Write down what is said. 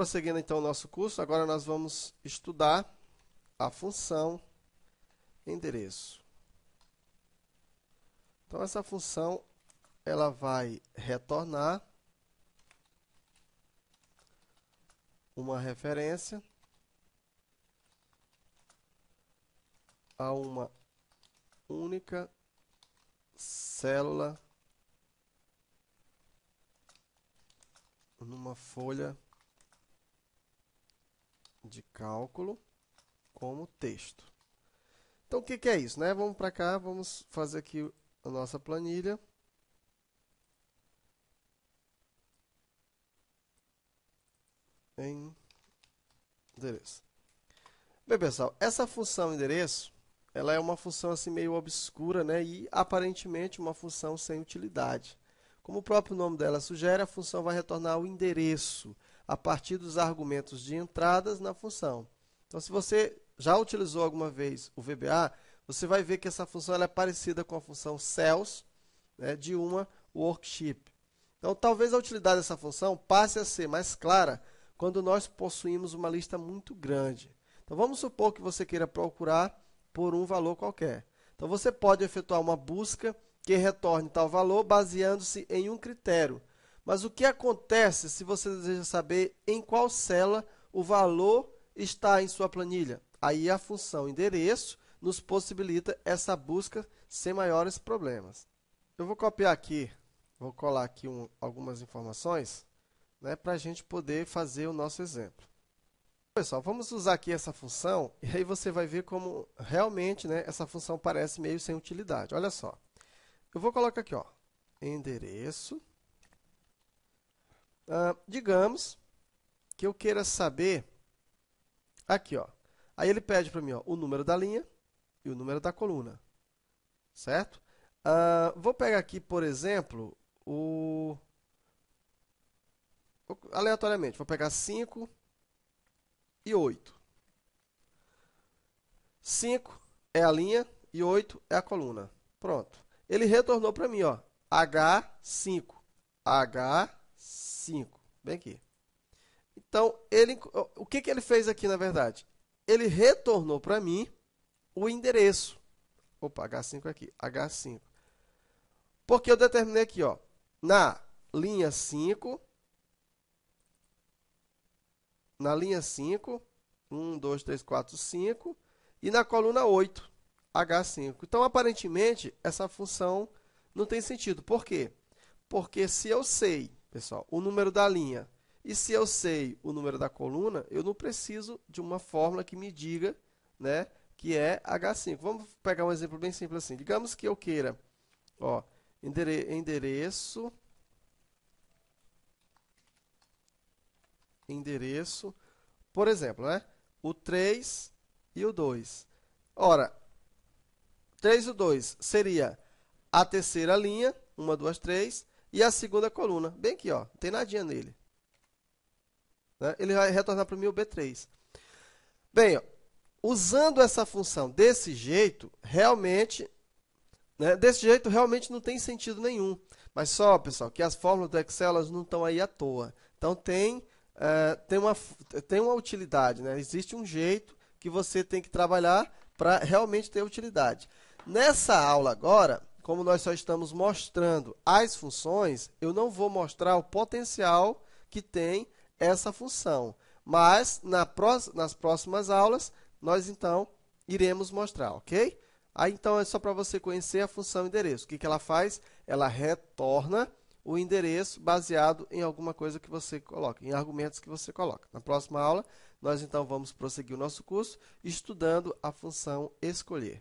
Prosseguindo então o nosso curso, agora nós vamos estudar a função endereço. Então essa função ela vai retornar uma referência a uma única célula numa folha de cálculo como texto. Então, o que, que é isso? Né? Vamos para cá, vamos fazer aqui a nossa planilha. Em endereço. Bem, pessoal, essa função endereço, ela é uma função assim meio obscura, né? E aparentemente uma função sem utilidade. Como o próprio nome dela sugere, a função vai retornar o endereço, a partir dos argumentos de entradas na função. Então, se você já utilizou alguma vez o VBA, você vai ver que essa função é parecida com a função cells né, de uma worksheet. Então, talvez a utilidade dessa função passe a ser mais clara quando nós possuímos uma lista muito grande. Então, vamos supor que você queira procurar por um valor qualquer. Então, você pode efetuar uma busca que retorne tal valor baseando-se em um critério, mas o que acontece se você deseja saber em qual célula o valor está em sua planilha? Aí a função endereço nos possibilita essa busca sem maiores problemas. Eu vou copiar aqui, vou colar aqui um, algumas informações né, para a gente poder fazer o nosso exemplo. Pessoal, vamos usar aqui essa função e aí você vai ver como realmente né, essa função parece meio sem utilidade. Olha só, eu vou colocar aqui ó, endereço Uh, digamos que eu queira saber aqui, ó. Aí ele pede para mim ó, o número da linha e o número da coluna, certo? Uh, vou pegar aqui, por exemplo, o aleatoriamente, vou pegar 5 e 8. 5 é a linha e 8 é a coluna. Pronto. Ele retornou para mim, ó, H5, H 5 5. Bem aqui. Então, ele, o que, que ele fez aqui, na verdade? Ele retornou para mim o endereço. Opa, H5 aqui, H5. Porque eu determinei aqui, ó, na linha 5, na linha 5, 1, 2, 3, 4, 5, e na coluna 8, H5. Então, aparentemente, essa função não tem sentido. Por quê? Porque se eu sei pessoal, o número da linha. E se eu sei o número da coluna, eu não preciso de uma fórmula que me diga né, que é H5. Vamos pegar um exemplo bem simples assim. Digamos que eu queira ó, endere endereço, endereço, por exemplo, né, o 3 e o 2. Ora, 3 e o 2 seria a terceira linha, 1, 2, 3, e a segunda coluna, bem aqui, ó, não tem nadinha nele. Né? Ele vai retornar para mim o B3. Bem, ó, usando essa função desse jeito, realmente, né, desse jeito realmente não tem sentido nenhum. Mas só, pessoal, que as fórmulas do Excel elas não estão aí à toa. Então tem, é, tem, uma, tem uma utilidade, né? existe um jeito que você tem que trabalhar para realmente ter utilidade. Nessa aula agora, como nós só estamos mostrando as funções, eu não vou mostrar o potencial que tem essa função. Mas na nas próximas aulas, nós então iremos mostrar, ok? Aí então é só para você conhecer a função endereço. O que, que ela faz? Ela retorna o endereço baseado em alguma coisa que você coloca, em argumentos que você coloca. Na próxima aula, nós então vamos prosseguir o nosso curso estudando a função escolher.